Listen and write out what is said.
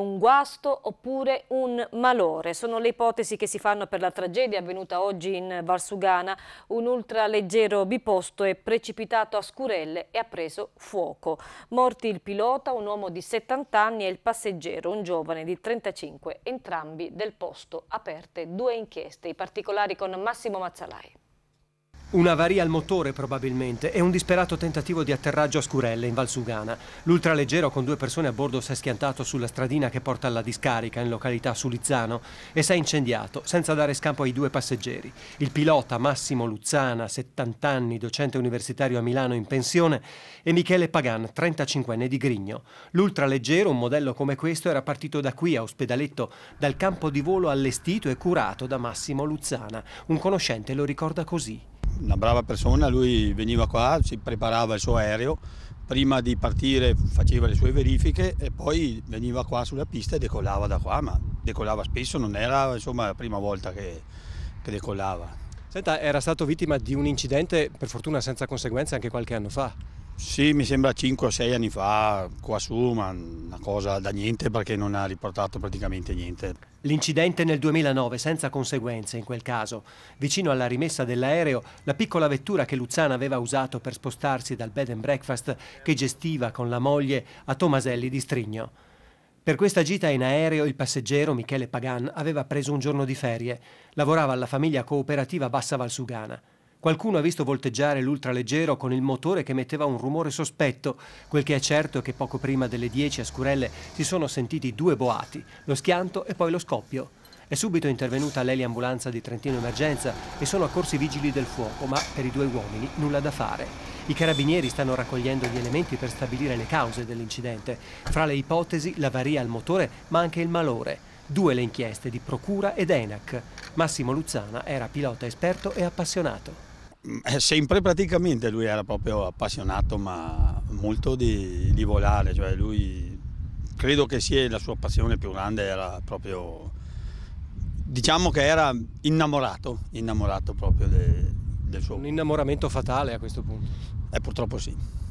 un guasto oppure un malore. Sono le ipotesi che si fanno per la tragedia avvenuta oggi in Valsugana. Un ultraleggero biposto è precipitato a Scurelle e ha preso fuoco. Morti il pilota, un uomo di 70 anni e il passeggero, un giovane di 35, entrambi del posto. Aperte due inchieste. I particolari con Massimo Mazzalai. Una Un'avaria al motore probabilmente e un disperato tentativo di atterraggio a Scurelle in Valsugana. L'ultraleggero con due persone a bordo si è schiantato sulla stradina che porta alla discarica in località Sulizzano e si è incendiato senza dare scampo ai due passeggeri. Il pilota Massimo Luzzana, 70 anni, docente universitario a Milano in pensione e Michele Pagan, 35enne di Grigno. L'ultraleggero, un modello come questo, era partito da qui a Ospedaletto dal campo di volo allestito e curato da Massimo Luzzana. Un conoscente lo ricorda così una brava persona, lui veniva qua, si preparava il suo aereo, prima di partire faceva le sue verifiche e poi veniva qua sulla pista e decollava da qua, ma decollava spesso, non era insomma, la prima volta che, che decollava. Senta, era stato vittima di un incidente, per fortuna senza conseguenze, anche qualche anno fa. Sì, mi sembra 5 o 6 anni fa, qua su, ma una cosa da niente perché non ha riportato praticamente niente. L'incidente nel 2009 senza conseguenze in quel caso. Vicino alla rimessa dell'aereo, la piccola vettura che Luzzana aveva usato per spostarsi dal bed and breakfast che gestiva con la moglie a Tomaselli di Strigno. Per questa gita in aereo il passeggero Michele Pagan aveva preso un giorno di ferie. Lavorava alla famiglia cooperativa Bassa Valsugana. Qualcuno ha visto volteggiare l'ultraleggero con il motore che metteva un rumore sospetto. Quel che è certo è che poco prima delle 10 a Scurelle si sono sentiti due boati, lo schianto e poi lo scoppio. È subito intervenuta l'eli ambulanza di Trentino Emergenza e sono accorsi i vigili del fuoco, ma per i due uomini nulla da fare. I carabinieri stanno raccogliendo gli elementi per stabilire le cause dell'incidente. Fra le ipotesi l'avaria al motore, ma anche il malore. Due le inchieste di Procura ed ENAC. Massimo Luzzana era pilota esperto e appassionato. Eh, sempre praticamente lui era proprio appassionato ma molto di, di volare, cioè lui credo che sia la sua passione più grande era proprio diciamo che era innamorato, innamorato proprio de, del suo... Un innamoramento fatale a questo punto. Eh purtroppo sì.